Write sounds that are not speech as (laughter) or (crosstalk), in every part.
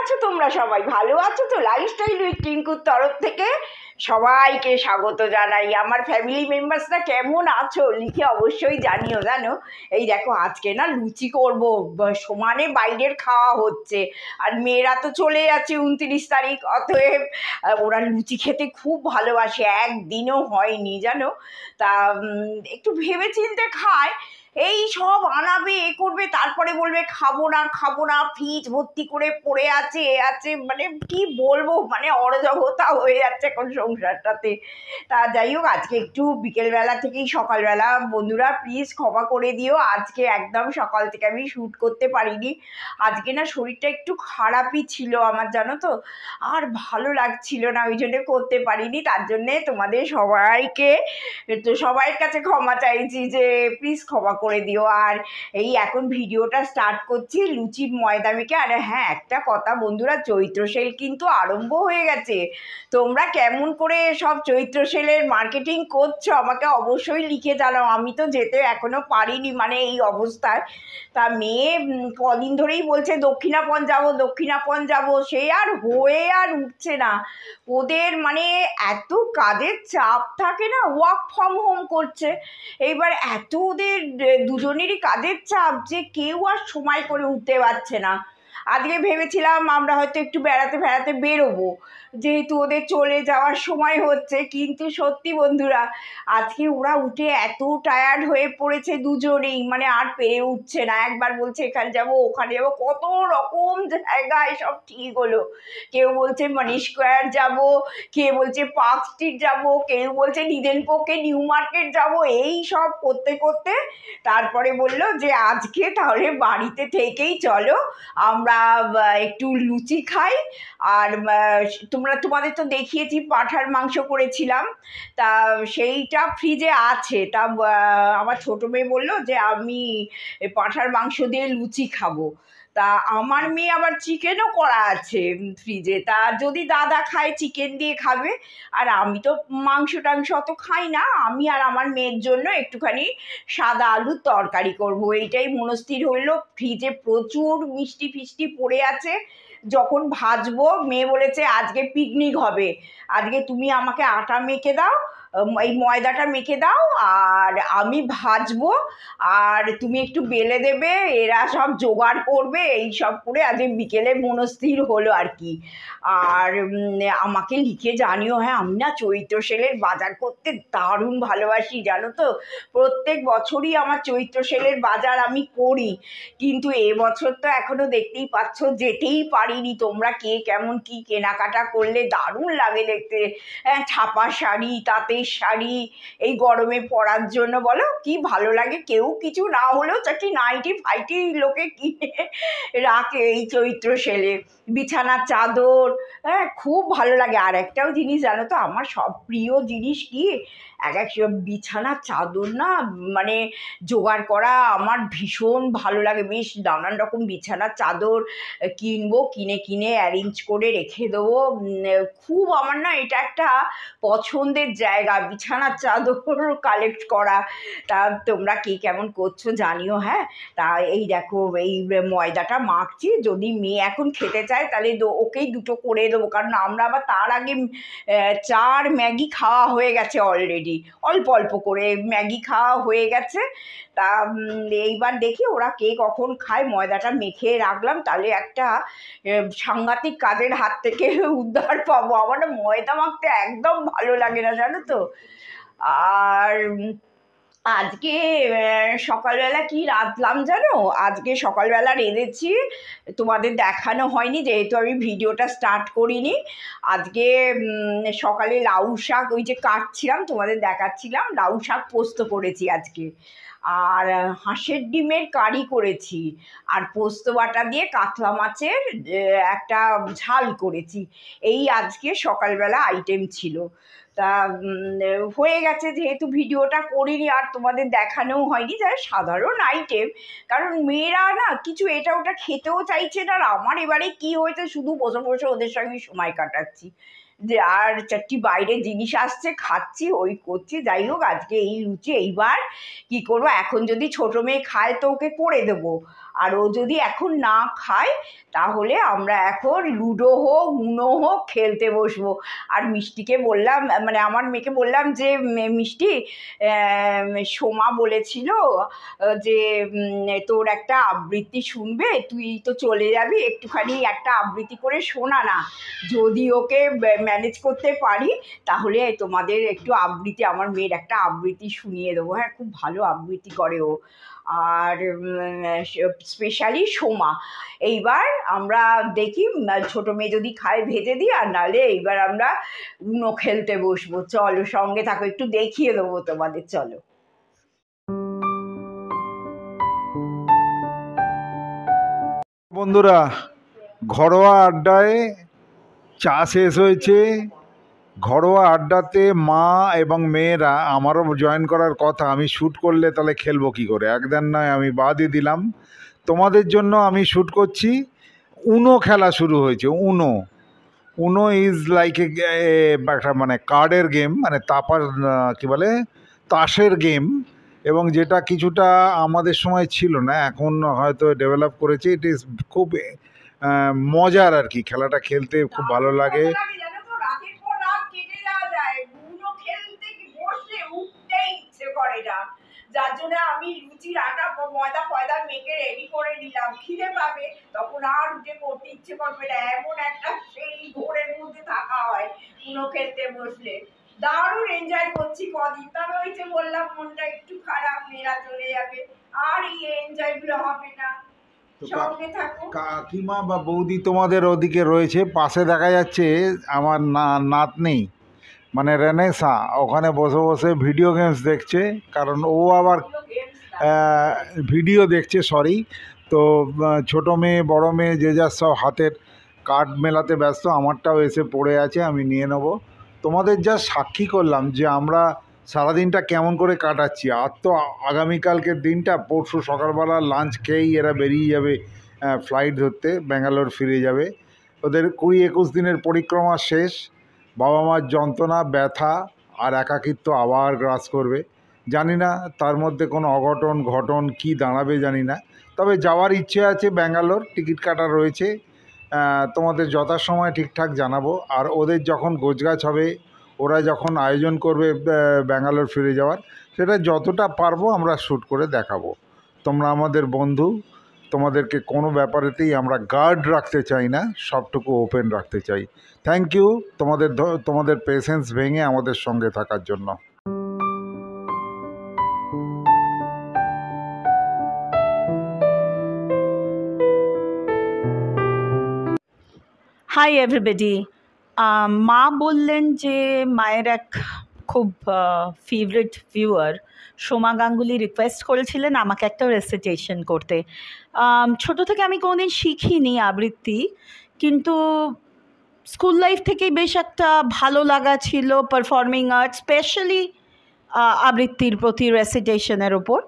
আছো তোমরা সবাই ভালো আছো তো লাইফস্টাইল উইথ টিঙ্কুর তরফ থেকে সবাইকে স্বাগত জানাই আমার ফ্যামিলি মেম্বার্সরা কেমন আছো লিখে অবশ্যই জানিও জানো এই দেখো আজকে না লুচি করব সমানে বাইরের খাওয়া হচ্ছে আর মেয়েরা তো চলে যাচ্ছে উনত্রিশ তারিখ অতএব ওরা লুচি খেতে খুব ভালোবাসে একদিনও হয়নি জানো তা একটু ভেবে চিনতে খায় এই সব আনাবে এ করবে তারপরে বলবে খাবো না খাবো না ফ্রিজ ভর্তি করে পড়ে আছে এ আছে মানে কি বলবো মানে অরজগতা হয়ে যাচ্ছে এখন সংসারটাতে তা যাই হোক আজকে একটু বিকেলবেলা থেকেই সকালবেলা বন্ধুরা প্লিজ ক্ষমা করে দিও আজকে একদম সকাল থেকে আমি শ্যুট করতে পারিনি আজকে না শরীরটা একটু খারাপই ছিল আমার জানো তো আর ভালো লাগছিল না ওই জন্য করতে পারিনি তার জন্যে তোমাদের সবাইকে তো সবাইয়ের কাছে ক্ষমা চাইছি যে প্লিজ ক্ষমা করে দিও আর এই এখন ভিডিওটা স্টার্ট করছি লুচির ময়দা মেখে আর হ্যাঁ একটা কথা বন্ধুরা চৈত্র সেল কিন্তু আরম্ভ হয়ে গেছে তোমরা কেমন করে সব চৈত্র সেলের মার্কেটিং করছো আমাকে অবশ্যই লিখে জানাও আমি তো যেতে এখনও পারিনি মানে এই অবস্থায় তা মেয়ে কদিন ধরেই বলছে দক্ষিণাপন যাব দক্ষিণাপন যাব সে আর হয়ে আর উঠছে না ওদের মানে এত কাজের চাপ থাকে না ওয়ার্ক ফ্রম হোম করছে এইবার এত ওদের দুজনেরই কাজের চাপ যে কেউ আর সময় করে উঠতে পারছে না আজকে ভেবেছিলাম আমরা হয়তো একটু বেড়াতে ফেড়াতে বেরোবো যেহেতু ওদের চলে যাওয়ার সময় হচ্ছে কিন্তু সত্যি বন্ধুরা আজকে ওরা উঠে এত টায়ার্ড হয়ে পড়েছে দুজনেই মানে আর পেরে উঠছে না একবার বলছে এখানে যাব ওখানে যাব কত রকম জায়গায় সব ঠিক হলো কেউ বলছে মানি স্কোয়ার যাব কে বলছে পার্ক স্ট্রিট যাব কেউ বলছে নিদেনপোকে নিউ মার্কেট যাব এই সব করতে করতে তারপরে বলল যে আজকে তাহলে বাড়িতে থেকেই চলো আমরা একটু লুচি খাই আর তোমরা তোমাদের তো দেখিয়েছি পাঠার মাংস করেছিলাম তা সেইটা ফ্রিজে আছে তা আমার ছোটো মেয়ে বললো যে আমি পাঠার মাংস দিয়ে লুচি খাবো তা আমার মেয়ে আবার চিকেনও করা আছে ফ্রিজে তা যদি দাদা খায় চিকেন দিয়ে খাবে আর আমি তো মাংস টাংস অত খাই না আমি আর আমার মেয়ের জন্য একটুখানি সাদা আলুর তরকারি করব এইটাই মনস্থির হইলো ফ্রিজে প্রচুর মিষ্টি ফিষ্টি পড়ে আছে যখন ভাজবো মেয়ে বলেছে আজকে পিকনিক হবে আজকে তুমি আমাকে আটা মেখে দাও এই ময়দাটা মেখে দাও আর আমি ভাজবো আর তুমি একটু বেলে দেবে এরা সব জোগাড় করবে এই সব করে আজ বিকেলে মনস্থির হলো আর কি আর আমাকে লিখে জানিও হ্যাঁ আমি না চৈত্র সেলের বাজার করতে দারুণ ভালোবাসি জানো তো প্রত্যেক বছরই আমার চৈত্র সেলের বাজার আমি করি কিন্তু এবছর তো এখনও দেখতেই পাচ্ছ যেতেই পারিনি তোমরা কে কেমন কি কেনাকাটা করলে দারুণ লাগে দেখতে হ্যাঁ ছাপা শাড়ি তাতে শাড়ি শাড়ি এই গরমে পরার জন্য বলো কি ভালো লাগে কেউ কিছু না হলেও চারটি নাইটি ফাইটি লোকে কিনে রাখে এই চৈত্র সেলে বিছানার চাদর হ্যাঁ খুব ভালো লাগে আর একটাও জিনিস জানো তো আমার সব প্রিয় জিনিস কি এক এক বিছানা চাদর না মানে জোগাড় করা আমার ভীষণ ভালো লাগে বেশ নানান রকম বিছানা চাদর কিনবো কিনে কিনে অ্যারেঞ্জ করে রেখে দেবো খুব আমার না এটা একটা পছন্দের জায়গা বিছানা চাদর কালেক্ট করা তা তোমরা কে কেমন করছো জানিও হ্যাঁ তা এই দেখো এই ময়দাটা মাখছি যদি মেয়ে এখন খেতে চায় তাহলে ওকেই দুটো করে দেবো কারণ আমরা আবার তার আগে চার ম্যাগি খাওয়া হয়ে গেছে অলরেডি তৈরি অল্প অল্প করে ম্যাগি খাওয়া হয়ে গেছে তা এইবার দেখি ওরা কে কখন খায় ময়দাটা মেখে রাখলাম তাহলে একটা সাংঘাতিক কাজের হাত থেকে উদ্ধার পাবো আমার ময়দা মাখতে একদম ভালো লাগে না জানো তো আর আজকে সকালবেলা কি রাঁধলাম জানো আজকে সকালবেলা রেঁধেছি তোমাদের দেখানো হয়নি যেহেতু আমি ভিডিওটা স্টার্ট করিনি আজকে সকালে লাউ শাক ওই যে কাটছিলাম তোমাদের দেখাচ্ছিলাম লাউ শাক পোস্ত করেছি আজকে আর হাঁসের ডিমের কারি করেছি আর পোস্ত বাটা দিয়ে কাতলা মাছের একটা ঝাল করেছি এই আজকে সকালবেলা আইটেম ছিল তা হয়ে গেছে যেহেতু ভিডিওটা করিনি আর তোমাদের দেখানোও হয়নি যারা সাধারণ আইটেম কারণ মেয়েরা না কিছু এটা ওটা খেতেও চাইছে না আর আমার এবারে কি হয়েছে শুধু বসে বসে ওদের সঙ্গে সময় কাটাচ্ছি যে আর চারটি বাইরে জিনিস আসছে খাচ্ছি ওই করছি যাই হোক আজকে এই রুচি এইবার কি করবো এখন যদি ছোট মেয়ে খায় তো ওকে করে দেবো আর ও যদি এখন না খায় তাহলে আমরা এখন লুডো হোক উনো হোক খেলতে বসবো আর মিষ্টিকে বললাম মানে আমার মেয়েকে বললাম যে মিষ্টি সোমা বলেছিল যে তোর একটা আবৃত্তি শুনবে তুই তো চলে যাবি একটুখানি একটা আবৃত্তি করে শোনা না যদি ওকে ম্যানেজ করতে পারি তাহলে তোমাদের একটু আবৃত্তি আমার মেয়ের একটা আবৃত্তি শুনিয়ে দেবো হ্যাঁ খুব ভালো আবৃত্তি করে ও আর স্পেশালি সোমা এইবার আমরা দেখি ছোটো মেয়ে যদি খায় ভেজে দিই আর নাহলে এইবার আমরা উনো খেলতে বসবো চলো সঙ্গে থাকো একটু দেখিয়ে দেবো তোমাদের চলো বন্ধুরা ঘরোয়া আড্ডায় চা শেষ হয়েছে ঘরোয়া আড্ডাতে মা এবং মেয়েরা আমারও জয়েন করার কথা আমি শ্যুট করলে তাহলে খেলবো কী করে দেন নয় আমি বাদই দিলাম তোমাদের জন্য আমি শ্যুট করছি উনো খেলা শুরু হয়েছে উনো উনো ইজ লাইক এ একটা মানে কার্ডের গেম মানে তাপার কী বলে তাসের গেম এবং যেটা কিছুটা আমাদের সময় ছিল না এখন হয়তো ডেভেলপ করেছে ইট ইজ খুব মজার আর কি খেলাটা খেলতে খুব ভালো লাগে ময়দা ফয়দা মেখে রেডি করে নিলাম খিদে পাবে তখন আর যে করতে ইচ্ছে করবে না এমন একটা সেই ঘোরের মধ্যে থাকা হয় কোনো খেলতে বসলে দারুণ এনজয় করছি কদিন তবে ওই যে বললাম মনটা একটু খারাপ মেয়েরা চলে যাবে আর এই এনজয়গুলো হবে না কাকিমা বা বৌদি তোমাদের ওদিকে রয়েছে পাশে দেখা যাচ্ছে আমার না নাতনি মানে রেনেসা ওখানে বসে বসে ভিডিও গেমস দেখছে কারণ ও আবার ভিডিও দেখছে সরি তো ছোটো মেয়ে বড়ো মেয়ে যে যার সব হাতের কার্ড মেলাতে ব্যস্ত আমারটাও এসে পড়ে আছে আমি নিয়ে নেব তোমাদের যা সাক্ষী করলাম যে আমরা সারাদিনটা কেমন করে কাটাচ্ছি আর তো আগামীকালকের দিনটা পরশু সকালবেলা লাঞ্চ খেয়েই এরা বেরিয়ে যাবে ফ্লাইট ধরতে ব্যাঙ্গালোর ফিরে যাবে ওদের কুড়ি একুশ দিনের পরিক্রমা শেষ বাবা মার যন্ত্রণা ব্যথা আর একাকিত্ব আবার গ্রাস করবে জানি না তার মধ্যে কোনো অঘটন ঘটন কি দাঁড়াবে জানি না তবে যাওয়ার ইচ্ছে আছে ব্যাঙ্গালোর টিকিট কাটা রয়েছে তোমাদের যথাসময় ঠিকঠাক জানাবো আর ওদের যখন গোছগাছ হবে ওরা যখন আয়োজন করবে ব্যাঙ্গালোর ফিরে যাওয়ার সেটা যতটা পারবো আমরা শ্যুট করে দেখাবো তোমরা আমাদের বন্ধু তোমাদেরকে কোনো ব্যাপারেতেই আমরা গার্ড রাখতে চাই না সবটুকু ওপেন রাখতে চাই থ্যাংক ইউ তোমাদের তোমাদের পেশেন্স ভেঙে আমাদের সঙ্গে থাকার জন্য হাই এভরিবডি um, মা বললেন যে মায়ের এক খুব favourite viewer Soma Ganguly request করেছিলেন আমাকে একটা রেসিটেশন করতে ছোট থেকে আমি কোনোদিন শিখিনি আবৃত্তি কিন্তু স্কুল লাইফ থেকেই বেশ একটা ভালো লাগা ছিল পারফর্মিং আর্ট স্পেশালি আবৃত্তির প্রতি রেসিটেশনের ওপর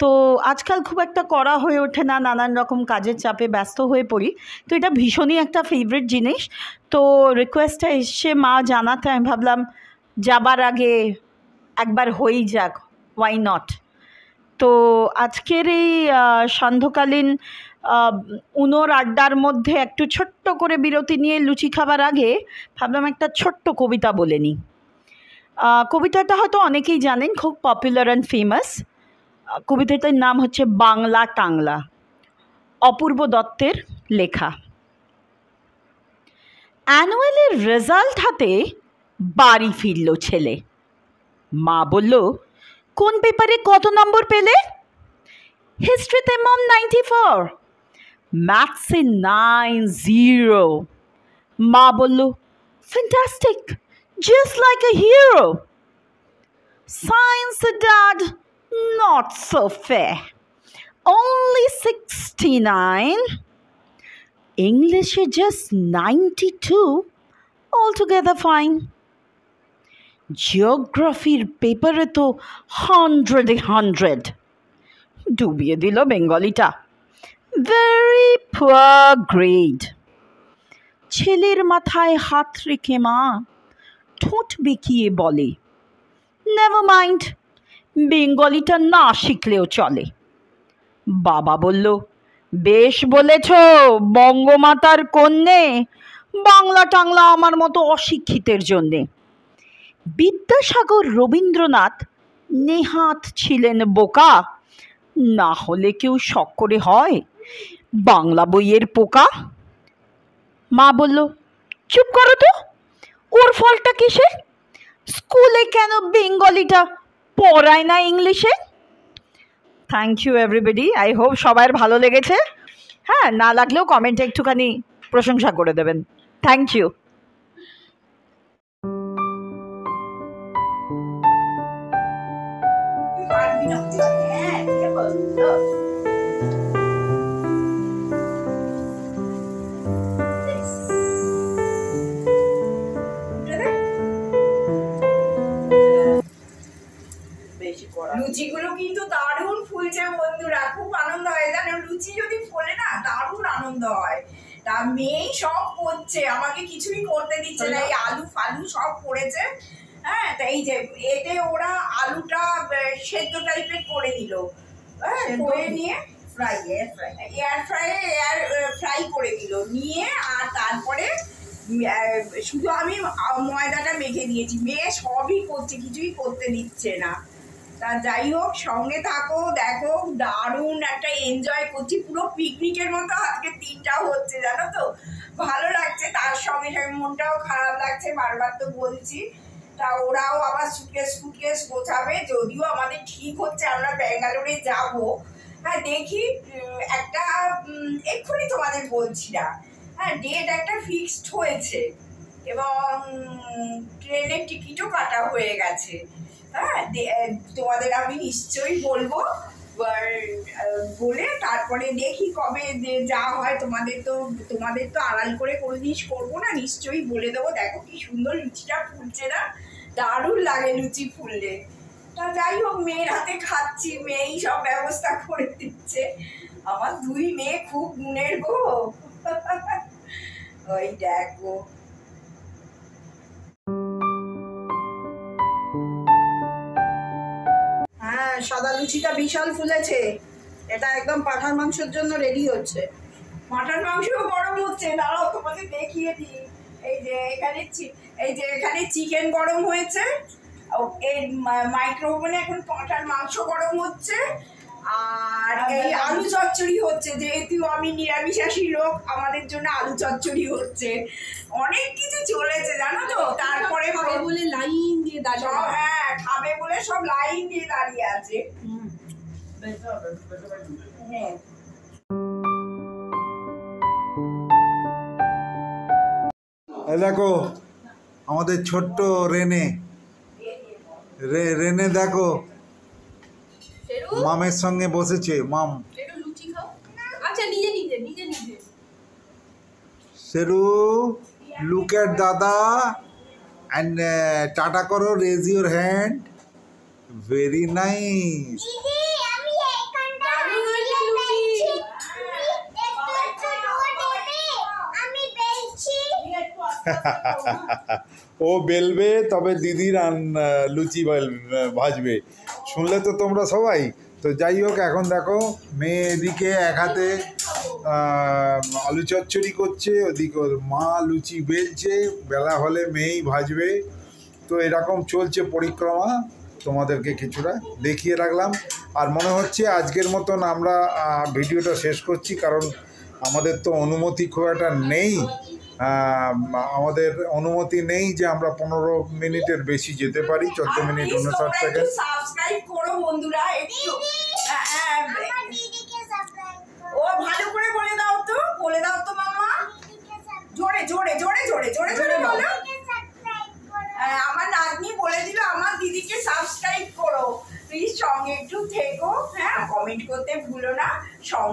তো আজকাল খুব একটা করা হয়ে ওঠে না নানান রকম কাজের চাপে ব্যস্ত হয়ে পড়ি তো এটা ভীষণই একটা ফেভারিট জিনিস তো রিকোয়েস্টটা এসে মা জানাতে আমি ভাবলাম যাবার আগে একবার হয়েই যাক ওয়াই নট তো আজকের এই সান্ধ্যকালীন উনোর আড্ডার মধ্যে একটু ছোট্ট করে বিরতি নিয়ে লুচি খাবার আগে ভাবলাম একটা ছোট্ট কবিতা বলে নিই কবিতাটা হয়তো অনেকেই জানেন খুব পপুলার অ্যান্ড ফেমাস কবিতাটার নাম হচ্ছে বাংলা টাংলা অপূর্ব দত্তের লেখা অ্যানুয়ালের রেজাল্ট হাতে বাড়ি ফিরল ছেলে মা বলল কোন পেপারে কত নম্বর পেলে হিস্ট্রিতে মম নাইনটি ফোর ম্যাথসে নাইন জিরো মা বলল fantastic just like a hero সায়েন্সে dad not so fair. Only 69. English is just 92. Altogether fine. Geography paper to 100 100. Dubiye dilo Bengalita. Very poor grade. Chilir mathai hat rikhe ma. Thot bikiye boli. Never mind. বেঙ্গলিটা না শিখলেও চলে বাবা বলল বেশ বলেছ বঙ্গমাতার কন্যে বাংলা টাংলা আমার মতো অশিক্ষিতের জন্যে বিদ্যাসাগর রবীন্দ্রনাথ নেহাত ছিলেন বোকা না হলে কেউ শখ করে হয় বাংলা বইয়ের পোকা মা বলল চুপ করো তো ওর ফলটা কিসে স্কুলে কেন বেঙ্গলিটা পড়ায় না ইংলিশে thank you everybody I hope সবার ভালো লেগেছে হ্যাঁ না লাগলেও কমেন্টে একটুখানি প্রশংসা করে দেবেন থ্যাংক ইউ লুচিগুলো কিন্তু দারুণ ফুলছে বন্ধুরা খুব আনন্দ হয় জানো লুচি যদি ফোলে না দারুণ আনন্দ হয় তা মেয়েই সব করছে আমাকে কিছুই করতে দিচ্ছে না এই আলু ফালু সব পড়েছে হ্যাঁ তা এই যে এতে ওরা আলুটা সেদ্ধ টাইপের করে দিল হ্যাঁ করে নিয়ে fry air fry air fry air fry করে দিল নিয়ে আর তারপরে শুধু আমি ময়দাটা মেখে দিয়েছি মেয়ে সবই করছে কিছুই করতে দিচ্ছে না তা যাই হোক সঙ্গে থাকো দেখো দারুণ একটা এনজয় করছি পুরো পিকনিকের মতো আজকে দিনটা হচ্ছে জানো তো ভালো লাগছে তার সঙ্গে সঙ্গে মনটাও খারাপ লাগছে বারবার তো বলছি তা ওরাও আবার সুটকেস ফুটকেস গোছাবে যদিও আমাদের ঠিক হচ্ছে আমরা ব্যাঙ্গালোরে যাব হ্যাঁ দেখি একটা এক্ষুনি তোমাদের বলছি না হ্যাঁ ডেট একটা ফিক্সড হয়েছে এবং ট্রেনের টিকিটও কাটা হয়ে গেছে হ্যাঁ তোমাদের আমি নিশ্চয়ই বলবো বলে তারপরে দেখি কবে যে যা হয় তোমাদের তো তোমাদের তো আড়াল করে কোনো জিনিস করবো না নিশ্চয়ই বলে দেবো দেখো কি সুন্দর লুচিটা ফুলছে না দারুণ লাগে লুচি ফুললে তা যাই হোক মেয়ের হাতে খাচ্ছি মেয়েই সব ব্যবস্থা করে দিচ্ছে আমার দুই মেয়ে খুব গুণের গো ওই দেখো সাদা লুচিটা বিশাল ফুলেছে এটা একদম পাঠার মাংসের জন্য রেডি হচ্ছে মাটার মাংস গরম হচ্ছে দাঁড়াও তোমাকে দেখিয়ে দিই এই যে এখানে এই যে এখানে চিকেন গরম হয়েছে এই ওভেনে এখন পাঁঠার মাংস গরম হচ্ছে আর আচ্ছা, এই আচ্ছা। আলু চচ্চড়ি হচ্ছে যেহেতু আমি নিরামিষাসী লোক আমাদের জন্য আলু চচ্চড়ি হচ্ছে অনেক কিছু চলেছে জানো তো আছে হ্যাঁ দেখো আমাদের ছোট্ট রেনে রেনে দেখো মামের সঙ্গে বসেছে মাম সেরু লুক আচ্ছা, দাদা অ্যান্ড টাটা করো raise your hand very nice (laughs) ও বেলবে তবে দিদির লুচি ভাজবে শুনলে তো তোমরা সবাই তো যাই হোক এখন দেখো মেয়ে এদিকে এক হাতে আলু চচ্চড়ি করছে ওদিকে ওর মা লুচি বেলছে বেলা হলে মেয়েই ভাজবে তো এরকম চলছে পরিক্রমা তোমাদেরকে কিছুটা দেখিয়ে রাখলাম আর মনে হচ্ছে আজকের মতন আমরা ভিডিওটা শেষ করছি কারণ আমাদের তো অনুমতি খুব একটা নেই আমাদের অনুমতি নেই যে আমরা পনেরো মিনিটের বেশি যেতে পারি চোদ্দ মিনিট উনষাট সেকেন্ড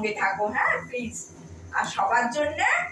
সঙ্গে থাকো হ্যাঁ প্লিজ আর সবার জন্যে